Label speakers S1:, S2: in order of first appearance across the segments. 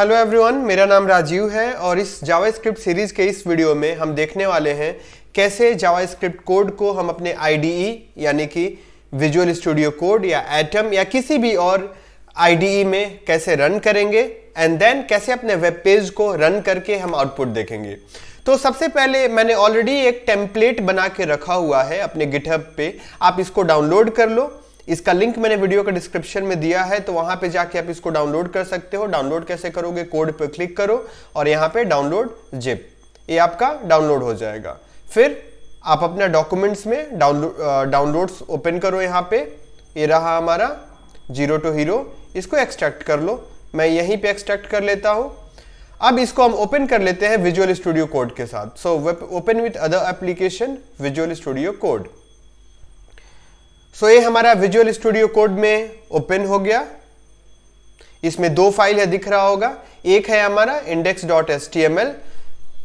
S1: Hello everyone मेरा नाम राजीव है और इस जावास्क्रिप्ट सीरीज़ के इस वीडियो में हम देखने वाले हैं कैसे जावास्क्रिप्ट कोड को हम अपने आईडीई यानी कि विजुअल स्टूडियो कोड या एटम या किसी भी और आईडीई में कैसे रन करेंगे एंड देन कैसे अपने वेब पेज को रन करके हम आउटपुट देखेंगे तो सबसे पहले मैंने ऑलरेडी एक टेम्पलेट बना के रखा हुआ है अपने गिटहब पे आप इसको डाउनलोड कर लो इसका लिंक मैंने वीडियो का डिस्क्रिप्शन में दिया है तो वहां पे जाके आप इसको डाउनलोड कर सकते हो डाउनलोड कैसे करोगे कोड पर क्लिक करो और यहां पे डाउनलोड जिप ये आपका डाउनलोड हो जाएगा फिर आप अपना डॉक्यूमेंट्स में डाउनलोड डाउनलोड्स ओपन करो यहां पे ये रहा हमारा जीरो टू हीरो इसको एक्सट्रैक्ट कर लो मैं यहीं पर एक्सट्रैक्ट कर लेता हूँ अब इसको हम ओपन कर लेते हैं विजुअल स्टूडियो कोड के साथ so open with other application visual studio code so so, ये हमारा विजुअल स्टूडियो कोड में ओपन हो गया इसमें दो फाइल है दिख रहा होगा एक है हमारा index dot S T M L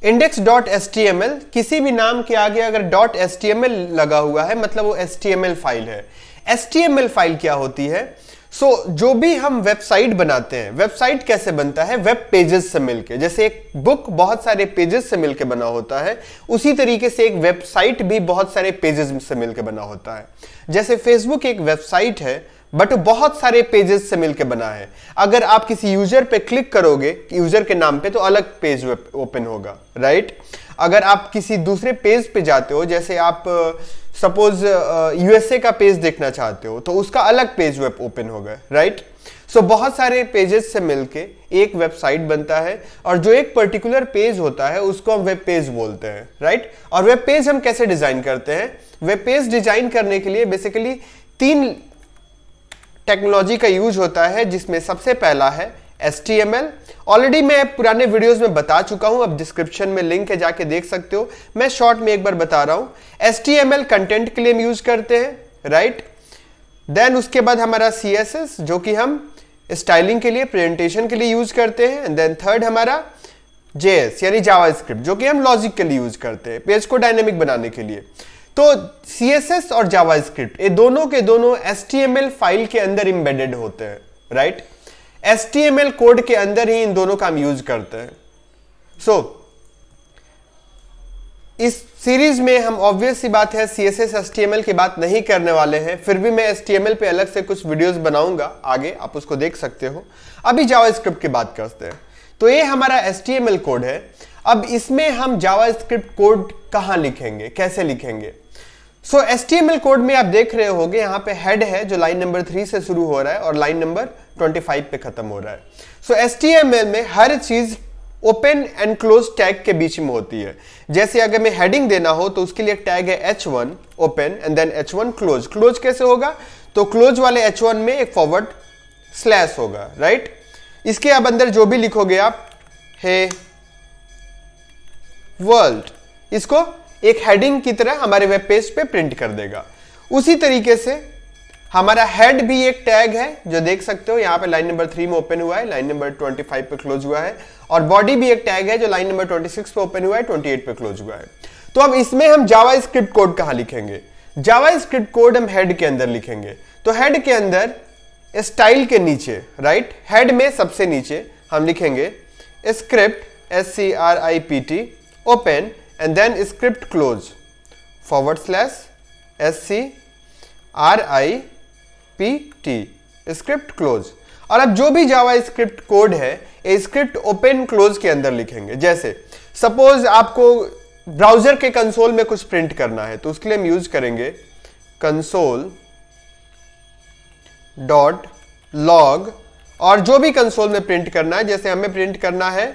S1: index dot S T M L किसी भी नाम के आगे अगर dot S T M L लगा हुआ है मतलब वो H T M L file है S T M L file क्या होती है सो so, जो भी हम वेबसाइट बनाते हैं वेबसाइट कैसे बनता है वेब पेजेस से मिलके जैसे एक बुक बहुत सारे पेजेस से मिलके बना होता है उसी तरीके से एक वेबसाइट भी बहुत सारे पेजेस से मिलके बना होता है जैसे फेसबुक एक वेबसाइट है बट बहुत सारे पेजेस से मिलके बना है अगर आप किसी यूजर पे क्लिक करोगे यूजर के नाम पे तो अलग पेज ओपन होगा राइट right? अगर आप किसी दूसरे पेज पे जाते हो जैसे आप सपोज यूएसए का पेज देखना चाहते हो तो उसका अलग पेज वेब ओपन होगा राइट सो बहुत सारे पेजेस से मिलके एक वेबसाइट बनता है और जो एक पर्टिकुलर पेज होता है उसको हम वेब पेज बोलते हैं राइट और वेब पेज हम कैसे डिजाइन करते हैं वेब पेज डिजाइन करने के लिए बेसिकली तीन टेक्नोलॉजी का यूज होता है जिसमें सबसे पहला है S T M L already मैं पुराने वीडियोस में बता चुका हूं अब डिस्क्रिप्शन में लिंक है जाके देख सकते हो मैं शॉर्ट में एक बार बता रहा हूं एस कंटेंट के लिए हम यूज करते हैं राइट देन उसके बाद हमारा सी जो कि हम स्टाइलिंग के लिए प्रेजेंटेशन के लिए यूज करते हैं देन थर्ड हमारा एस यानी स्क्रिप्ट जो कि हम लॉजिक के लिए यूज करते हैं पेज को डायनेमिक बनाने के लिए तो सी और जावा ये दोनों के दोनों एस फाइल के अंदर इम्बेडेड होते हैं राइट right? एस कोड के अंदर ही इन दोनों का हम यूज करते हैं सो so, इस सीरीज में हम ऑब्वियस सी बात है C S S S T M L की बात नहीं करने वाले हैं फिर भी मैं एस टी एम एल पे अलग से कुछ वीडियोज बनाऊंगा आगे आप उसको देख सकते हो अभी जावा स्क्रिप्ट की बात करते हैं तो ये हमारा S T M L code है अब इसमें हम जावा स्क्रिप्ट कोड कहाँ लिखेंगे कैसे लिखेंगे सो एस कोड में आप देख रहे होंगे यहाँ पे हेड है जो लाइन नंबर थ्री से शुरू हो रहा है और लाइन नंबर ट्वेंटी फाइव पे खत्म हो रहा है सो so, एस में हर चीज ओपन एंड क्लोज टैग के बीच में होती है जैसे अगर मैं हेडिंग देना हो तो उसके लिए टैग है H one open and then H one close close कैसे होगा तो क्लोज वाले एच वन में एक फॉरवर्ड स्लैश होगा राइट इसके अब अंदर जो भी लिखोगे आप हे वर्ल्ड इसको एक हेडिंग की तरह हमारे वेब पेज पे प्रिंट कर देगा उसी तरीके से हमारा हेड भी एक टैग है जो देख सकते हो यहाँ पे लाइन नंबर थ्री में ओपन हुआ है लाइन नंबर ट्वेंटी फाइव पे क्लोज हुआ है और बॉडी भी एक टैग है जो लाइन नंबर ट्वेंटी सिक्स पे ओपन हुआ है ट्वेंटी एट पे क्लोज हुआ है तो अब इसमें हम जावा स्क्रिप्ट कोड कहा लिखेंगे जावा स्क्रिप्ट कोड हम हेड के अंदर लिखेंगे तो हेड के अंदर स्टाइल के नीचे राइट right? हेड में सबसे नीचे हम लिखेंगे script S C R I P T open and then script close forward slash t script close और अब जो भी जावा स्क्रिप्ट कोड है ये स्क्रिप्ट ओपन क्लोज के अंदर लिखेंगे जैसे सपोज आपको ब्राउजर के कंसोल में कुछ प्रिंट करना है तो उसके लिए हम यूज करेंगे कंसोल डॉट लॉग और जो भी कंसोल में प्रिंट करना है जैसे हमें प्रिंट करना है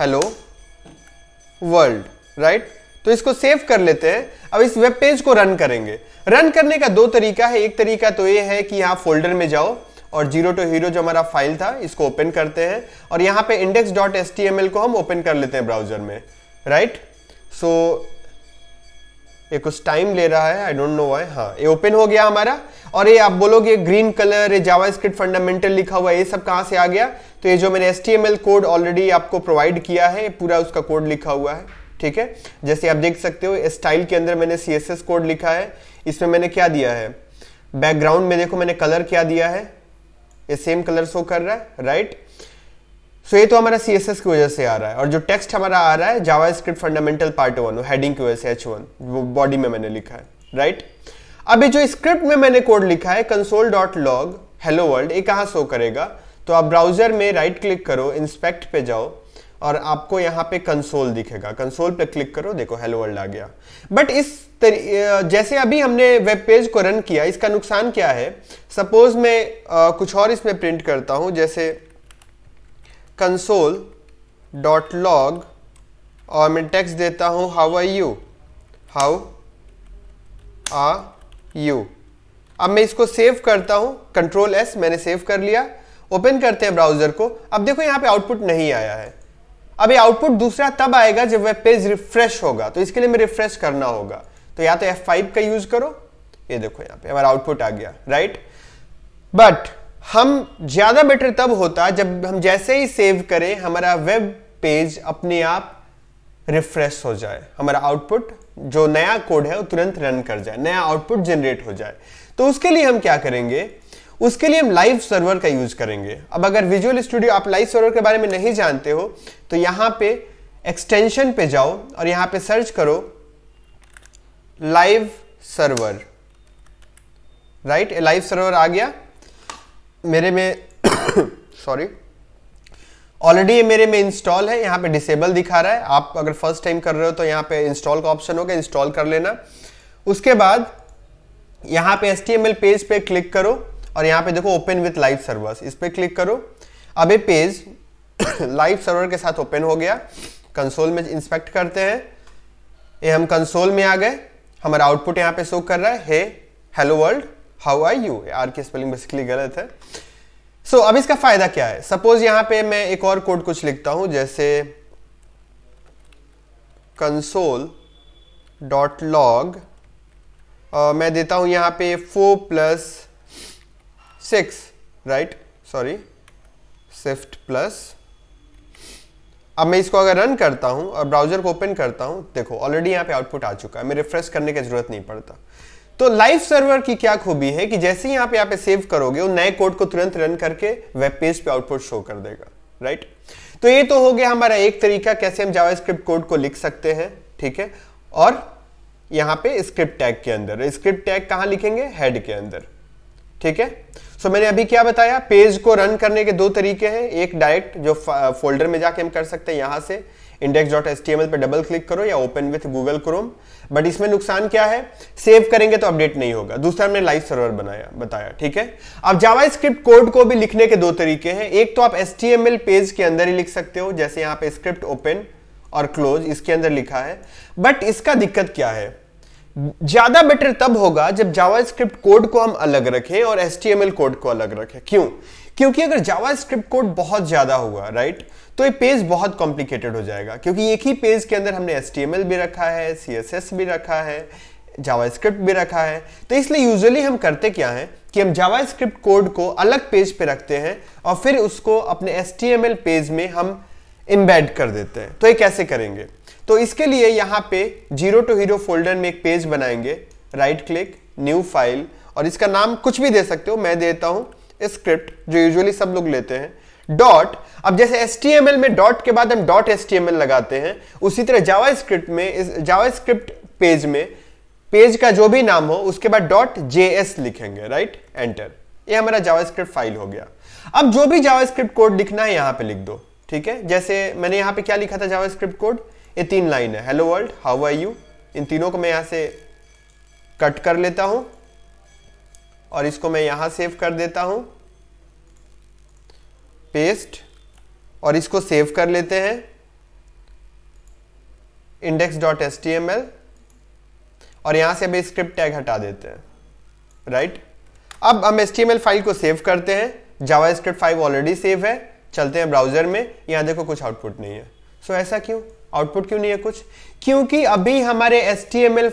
S1: हेलो वर्ल्ड राइट तो इसको सेव कर लेते हैं अब इस वेब पेज को रन करेंगे रन करने का दो तरीका है एक तरीका तो ये है कि यहां फोल्डर में जाओ और जीरो टू हीरो जो हमारा फाइल था इसको ओपन करते हैं और यहाँ पे index dot S T M L को हम ओपन कर लेते हैं ब्राउजर में राइट सो ये कुछ टाइम ले रहा है आई डोंट नो वाई हाँ ये ओपन हो गया हमारा और ये आप बोलोगे ग्रीन कलर ये जावा स्क्रिप्ट फंडामेंटल लिखा हुआ है ये सब कहां से आ गया तो ये जो मैंने S T M L code already आपको प्रोवाइड किया है पूरा उसका कोड लिखा हुआ है ठीक है जैसे आप देख सकते हो स्टाइल के अंदर मैंने सी कोड लिखा है इसमें मैंने क्या दिया है बैकग्राउंड में देखो मैंने कलर क्या दिया है ये सेम कलर शो कर रहा है राइट सो so, ये तो हमारा सी की वजह से आ रहा है और जो टेक्स्ट हमारा आ रहा है JavaScript fundamental part one heading की वजह से एच वन वो बॉडी में मैंने लिखा है राइट अभी जो स्क्रिप्ट में मैंने कोड लिखा है console dot log hello world ये कहाँ शो करेगा तो आप ब्राउजर में राइट क्लिक करो इंस्पेक्ट पे जाओ और आपको यहां पे कंसोल दिखेगा कंसोल पे क्लिक करो देखो हेलो वर्ल्ड आ गया बट इस जैसे अभी हमने वेब पेज को रन किया इसका नुकसान क्या है सपोज मैं आ, कुछ और इसमें प्रिंट करता हूं जैसे कंसोल डॉट लॉग और मैं टेक्स्ट देता हूं how are you how are you अब मैं इसको सेव करता हूं कंट्रोल एस मैंने सेव कर लिया ओपन करते हैं ब्राउजर को अब देखो यहाँ पे आउटपुट नहीं आया है अब ये आउटपुट दूसरा तब आएगा जब वेब पेज रिफ्रेश होगा तो इसके लिए मैं रिफ्रेश करना होगा तो या तो F5 का यूज करो ये देखो यहां पे हमारा आउटपुट आ गया राइट बट हम ज्यादा बेटर तब होता जब हम जैसे ही सेव करें हमारा वेब पेज अपने आप रिफ्रेश हो जाए हमारा आउटपुट जो नया कोड है वो तुरंत रन कर जाए नया आउटपुट जनरेट हो जाए तो उसके लिए हम क्या करेंगे उसके लिए हम लाइव सर्वर का यूज करेंगे अब अगर विजुअल स्टूडियो आप लाइव सर्वर के बारे में नहीं जानते हो तो यहां पे एक्सटेंशन पे जाओ और यहां पे सर्च करो live server right live server आ गया मेरे में सॉरी ऑलरेडी ये मेरे में इंस्टॉल है यहां पे डिसेबल दिखा रहा है आप अगर फर्स्ट टाइम कर रहे हो तो यहां पे इंस्टॉल का ऑप्शन होगा इंस्टॉल कर लेना उसके बाद यहां पे एस पेज पे क्लिक करो और यहाँ पे देखो ओपन विथ लाइव सर्वर्स इस पर क्लिक करो अब ये पेज लाइव सर्वर के साथ ओपन हो गया कंसोल में इंस्पेक्ट करते हैं ये हम कंसोल में आ गए हमारा आउटपुट यहाँ पे शो कर रहा है hey hello world how are you are की स्पेलिंग बेसिकली गलत है सो so, अब इसका फायदा क्या है सपोज यहां पे मैं एक और कोड कुछ लिखता हूं जैसे कंसोल डॉट लॉग मैं देता हूं यहां पे four plus 6 right sorry shift plus अब मैं इसको अगर रन करता हूं और ब्राउजर को ओपन करता हूं देखो ऑलरेडी यहां पे आउटपुट आ चुका है मैं रिफ्रेश करने की जरूरत नहीं पड़ता तो लाइव सर्वर की क्या खूबी है कि जैसे ही आप यहां पे सेव करोगे वो नए कोड को तुरंत रन करके वेब पेज पे आउटपुट शो कर देगा राइट तो ये तो हो गया हमारा एक तरीका कैसे हम जावास्क्रिप्ट कोड को लिख सकते हैं ठीक है और यहां पे स्क्रिप्ट टैग के अंदर स्क्रिप्ट टैग कहां लिखेंगे हेड के अंदर ठीक है सो so, मैंने अभी क्या बताया पेज को रन करने के दो तरीके हैं एक डायरेक्ट जो फोल्डर में जाके हम कर सकते हैं यहां से index dot S T M L पर डबल क्लिक करो या open with Google Chrome but इसमें नुकसान क्या है सेव करेंगे तो अपडेट नहीं होगा दूसरा हमने लाइव सर्वर बनाया बताया ठीक है अब जावा स्क्रिप्ट कोड को भी लिखने के दो तरीके हैं एक तो आप S T M L page के अंदर ही लिख सकते हो जैसे यहां पे स्क्रिप्ट ओपन और क्लोज इसके अंदर लिखा है बट इसका दिक्कत क्या है ज्यादा बेटर तब होगा जब जावास्क्रिप्ट कोड को हम अलग रखें और एस कोड को अलग रखें क्यों क्योंकि अगर जावास्क्रिप्ट कोड बहुत ज्यादा होगा राइट तो ये पेज बहुत कॉम्प्लिकेटेड हो जाएगा क्योंकि एक ही पेज के अंदर हमने एस भी रखा है सी भी रखा है जावास्क्रिप्ट भी रखा है तो इसलिए यूजुअली हम करते क्या है कि हम जावास्क्रिप्ट कोड को अलग पेज पे रखते हैं और फिर उसको अपने एस पेज में हम इम्बेड कर देते हैं तो ये कैसे करेंगे तो इसके लिए यहां पे जीरो टू हीरो फोल्डर में एक पेज बनाएंगे राइट क्लिक न्यू फाइल और इसका नाम कुछ भी दे सकते हो मैं देता हूं स्क्रिप्ट जो यूजुअली सब लोग लेते हैं डॉट अब जैसे एस में डॉट के बाद हम डॉट एस लगाते हैं उसी तरह जावा स्क्रिप्ट में जावा स्क्रिप्ट पेज में पेज का जो भी नाम हो उसके बाद डॉट जे लिखेंगे राइट एंटर ये हमारा जावास्क्रिप्ट फाइल हो गया अब जो भी जावास्क्रिप्ट कोड लिखना है यहां पे लिख दो ठीक है जैसे मैंने यहां पे क्या लिखा था जावास्क्रिप्ट कोड ये तीन लाइन है hello world how are you इन तीनों को मैं यहाँ से कट कर लेता हूँ और इसको मैं यहाँ सेव कर देता हूँ पेस्ट और इसको सेव कर लेते हैं index dot S T M L और यहाँ से अभी स्क्रिप्ट टैग हटा देते हैं राइट अब हम S T M L file को सेव करते हैं JavaScript five already save है चलते हैं ब्राउजर में यहाँ देखो कुछ आउटपुट नहीं है सो so, ऐसा क्यों आउटपुट क्यों नहीं है कुछ क्योंकि अभी हमारे एस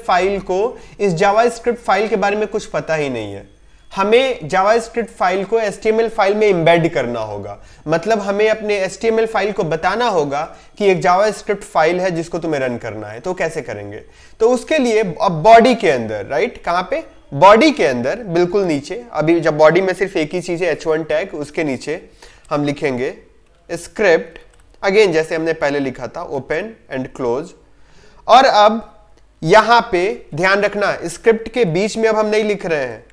S1: फाइल को इस जावास्क्रिप्ट फाइल के बारे में कुछ पता ही नहीं है हमें जावास्क्रिप्ट फाइल को एस फाइल में इम्बेड करना होगा मतलब हमें अपने एस फाइल को बताना होगा कि एक जावास्क्रिप्ट फाइल है जिसको तुम्हें रन करना है तो कैसे करेंगे तो उसके लिए अब बॉडी के अंदर राइट कहाँ पे बॉडी के अंदर बिल्कुल नीचे अभी जब बॉडी में सिर्फ एक ही चीज है एच टैग उसके नीचे हम लिखेंगे स्क्रिप्ट अगेन जैसे हमने पहले लिखा था ओपन एंड क्लोज और अब यहां पे ध्यान रखना स्क्रिप्ट के बीच में अब हम नहीं लिख रहे हैं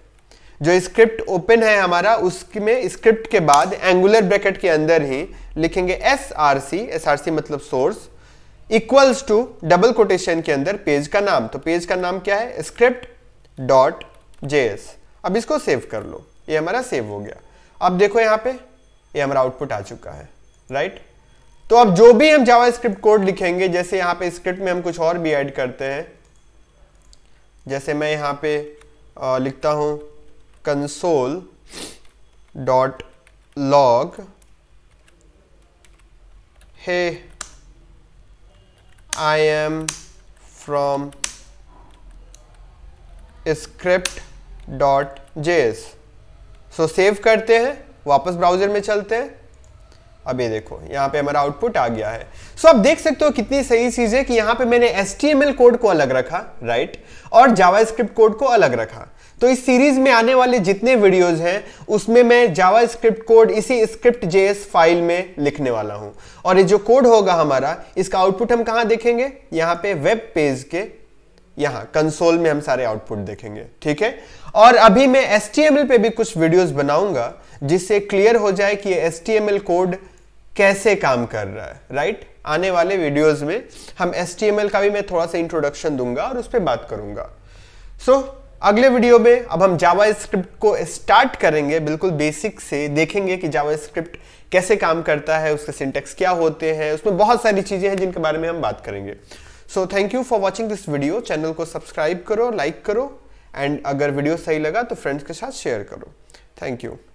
S1: जो स्क्रिप्ट ओपन है हमारा उसमें स्क्रिप्ट के बाद एंगुलर ब्रैकेट के अंदर ही लिखेंगे S R C S R C मतलब source equals to double quotation के अंदर पेज का नाम तो पेज का नाम क्या है स्क्रिप्ट डॉट जे एस अब इसको सेव कर लो ये हमारा सेव हो गया अब देखो यहां पे ये हमारा आउटपुट आ चुका है राइट right? तो अब जो भी हम जावास्क्रिप्ट कोड लिखेंगे जैसे यहां पे स्क्रिप्ट में हम कुछ और भी ऐड करते हैं जैसे मैं यहां पे लिखता हूं console dot log hey I am from script dot JS so save करते हैं वापस ब्राउजर में चलते हैं अब ये देखो यहाँ पे हमारा आउटपुट आ गया है सो so, आप देख सकते हो कितनी सही चीज है कि यहाँ पे मैंने एस कोड को अलग रखा राइट और जावास्क्रिप्ट कोड को अलग रखा तो इस सीरीज में आने वाले जितने वीडियोस हैं उसमें मैं जावास्क्रिप्ट कोड इसी स्क्रिप्ट जे फाइल में लिखने वाला हूं और ये जो कोड होगा हमारा इसका आउटपुट हम कहाँ देखेंगे यहाँ पे वेब पेज के यहाँ कंसोल में हम सारे आउटपुट देखेंगे ठीक है और अभी मैं एस पे भी कुछ वीडियोज बनाऊंगा जिससे क्लियर हो जाए कि एस कोड कैसे काम कर रहा है राइट right? आने वाले वीडियोस में हम एस का भी मैं थोड़ा सा इंट्रोडक्शन दूंगा और उस पर बात करूंगा सो so, अगले वीडियो में अब हम जावा स्क्रिप्ट को स्टार्ट करेंगे बिल्कुल बेसिक से देखेंगे कि जावा स्क्रिप्ट कैसे काम करता है उसके सिंटेक्स क्या होते हैं उसमें बहुत सारी चीज़ें हैं जिनके बारे में हम बात करेंगे so thank you for watching this video channel को सब्सक्राइब करो लाइक करो एंड अगर वीडियो सही लगा तो फ्रेंड्स के साथ शेयर करो थैंक यू